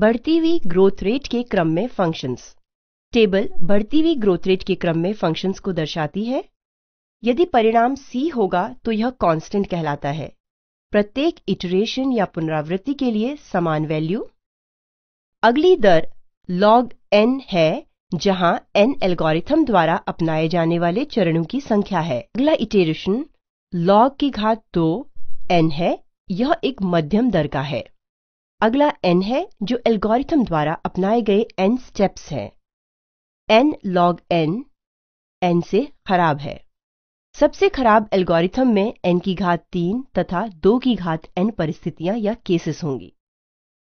बढ़ती हुई growth rate के क्रम में फंक्शंस टेबल बढ़ती हुई ग्रोथ रेट के क्रम में फंक्शंस को दर्शाती है यदि परिणाम c होगा तो यह कांस्टेंट कहलाता है प्रत्येक इटरेशन या पुनरावृत्ति के लिए समान वैल्यू अगली दर लॉग n है जहां n एल्गोरिथम द्वारा अपनाए जाने वाले चरणों की संख्या है अगला इटरेशन लॉग की घात दो n है यह एक मध्यम दर का है अगला n है जो एल्गोरिथम द्वारा अपनाए गए n स्टेप्स हैं n log n n से खराब है सबसे खराब एल्गोरिथम में n की घात तीन तथा दो की घात n परिस्थितियां या केसेस होंगी